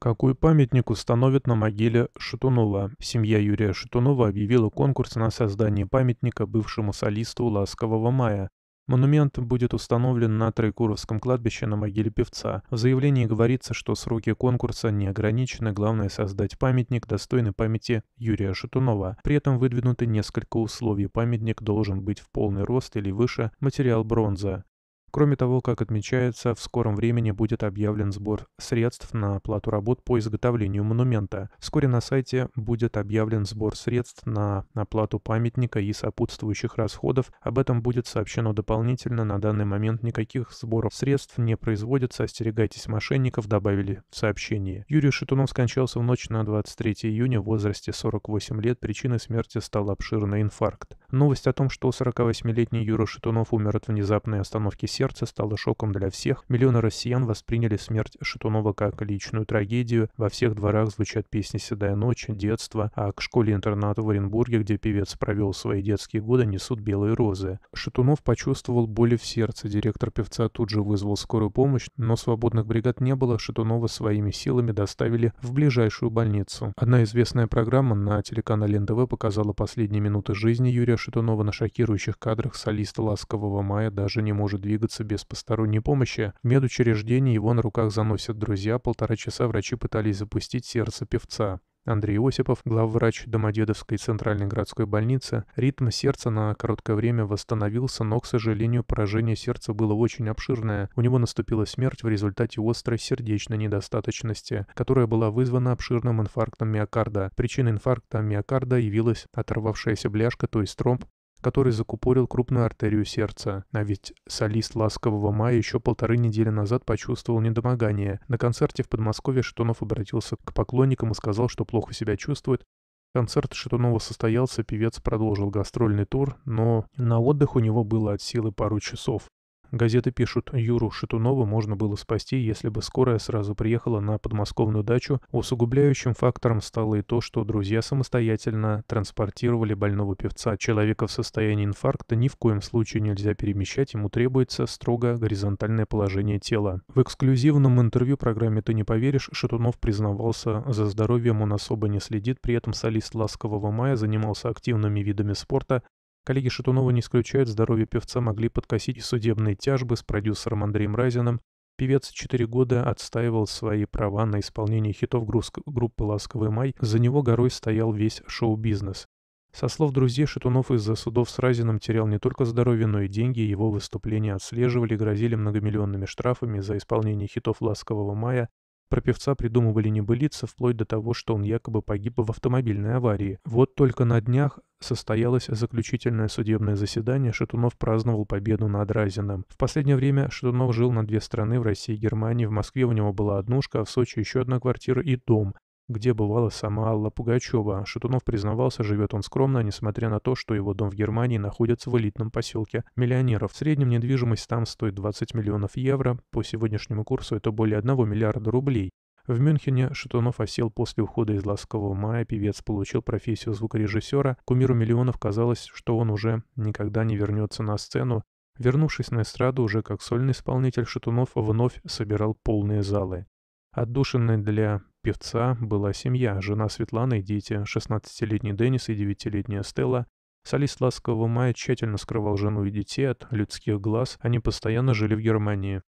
какой памятник установят на могиле Шатунова. Семья Юрия Шатунова объявила конкурс на создание памятника бывшему солисту «Ласкового мая». Монумент будет установлен на Троекуровском кладбище на могиле певца. В заявлении говорится, что сроки конкурса не ограничены, главное создать памятник достойный памяти Юрия Шатунова. При этом выдвинуты несколько условий. Памятник должен быть в полный рост или выше, материал бронза. Кроме того, как отмечается, в скором времени будет объявлен сбор средств на оплату работ по изготовлению монумента. Вскоре на сайте будет объявлен сбор средств на оплату памятника и сопутствующих расходов. Об этом будет сообщено дополнительно. На данный момент никаких сборов средств не производится. Остерегайтесь мошенников, добавили в сообщении. Юрий Шатунов скончался в ночь на 23 июня в возрасте 48 лет. Причиной смерти стал обширный инфаркт. Новость о том, что 48-летний Юра Шатунов умер от внезапной остановки сердца сердце стало шоком для всех. Миллионы россиян восприняли смерть Шатунова как личную трагедию. Во всех дворах звучат песни «Седая ночь», «Детство», а к школе-интернату в Оренбурге, где певец провел свои детские годы, несут белые розы. Шатунов почувствовал боли в сердце. Директор певца тут же вызвал скорую помощь, но свободных бригад не было. Шатунова своими силами доставили в ближайшую больницу. Одна известная программа на телеканале НТВ показала последние минуты жизни Юрия Шатунова на шокирующих кадрах солиста «Ласкового мая» даже не может двигаться обходится без посторонней помощи. В медучреждении его на руках заносят друзья. Полтора часа врачи пытались запустить сердце певца. Андрей Осипов, главврач Домодедовской центральной городской больницы. Ритм сердца на короткое время восстановился, но, к сожалению, поражение сердца было очень обширное. У него наступила смерть в результате острой сердечной недостаточности, которая была вызвана обширным инфарктом миокарда. Причиной инфаркта миокарда явилась оторвавшаяся бляшка, то есть тромб, который закупорил крупную артерию сердца. А ведь солист «Ласкового мая» еще полторы недели назад почувствовал недомогание. На концерте в Подмосковье Шатунов обратился к поклонникам и сказал, что плохо себя чувствует, Концерт Шатунова состоялся, певец продолжил гастрольный тур, но на отдых у него было от силы пару часов. Газеты пишут, Юру Шатунова можно было спасти, если бы скорая сразу приехала на подмосковную дачу. Усугубляющим фактором стало и то, что друзья самостоятельно транспортировали больного певца. Человека в состоянии инфаркта ни в коем случае нельзя перемещать, ему требуется строго горизонтальное положение тела. В эксклюзивном интервью программе «Ты не поверишь» Шатунов признавался, за здоровьем он особо не следит, при этом солист «Ласкового мая» занимался активными видами спорта, Коллеги Шатунова не исключают, здоровье певца могли подкосить судебные тяжбы с продюсером Андреем Райзеном. Певец 4 года отстаивал свои права на исполнение хитов группы «Ласковый май». За него горой стоял весь шоу-бизнес. Со слов друзей, Шатунов из-за судов с Разиным терял не только здоровье, но и деньги. Его выступления отслеживали, грозили многомиллионными штрафами за исполнение хитов «Ласкового мая». Про певца придумывали небылицы вплоть до того, что он якобы погиб в автомобильной аварии. Вот только на днях состоялось заключительное судебное заседание, Шатунов праздновал победу над Разиным. В последнее время Шатунов жил на две страны, в России и Германии. В Москве у него была однушка, а в Сочи еще одна квартира и дом где бывала сама Алла Пугачева. Шатунов признавался, живет он скромно, несмотря на то, что его дом в Германии находится в элитном поселке миллионеров. В среднем недвижимость там стоит 20 миллионов евро, по сегодняшнему курсу это более 1 миллиарда рублей. В Мюнхене Шатунов осел после ухода из «Ласкового мая», певец получил профессию звукорежиссера, кумиру миллионов казалось, что он уже никогда не вернется на сцену, Вернувшись на эстраду уже как сольный исполнитель, Шатунов вновь собирал полные залы. Отдушенный для певца была семья, жена Светлана и дети, 16-летний Денис и 9-летняя Стелла. Солист «Ласкового мая» тщательно скрывал жену и детей от людских глаз, они постоянно жили в Германии.